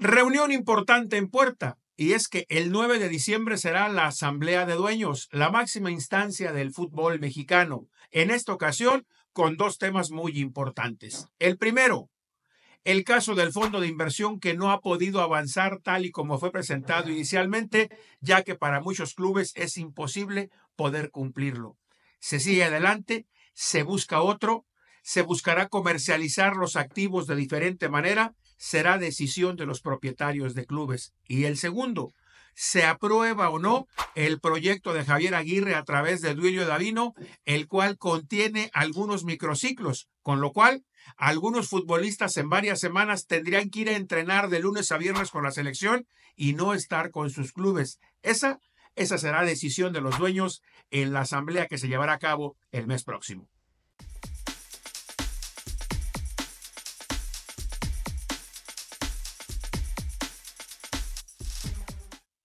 Reunión importante en puerta, y es que el 9 de diciembre será la Asamblea de Dueños, la máxima instancia del fútbol mexicano, en esta ocasión con dos temas muy importantes. El primero, el caso del fondo de inversión que no ha podido avanzar tal y como fue presentado inicialmente, ya que para muchos clubes es imposible poder cumplirlo. Se sigue adelante, se busca otro, se buscará comercializar los activos de diferente manera será decisión de los propietarios de clubes. Y el segundo, se aprueba o no el proyecto de Javier Aguirre a través de Duilio Davino, el cual contiene algunos microciclos, con lo cual algunos futbolistas en varias semanas tendrían que ir a entrenar de lunes a viernes con la selección y no estar con sus clubes. Esa, esa será decisión de los dueños en la asamblea que se llevará a cabo el mes próximo.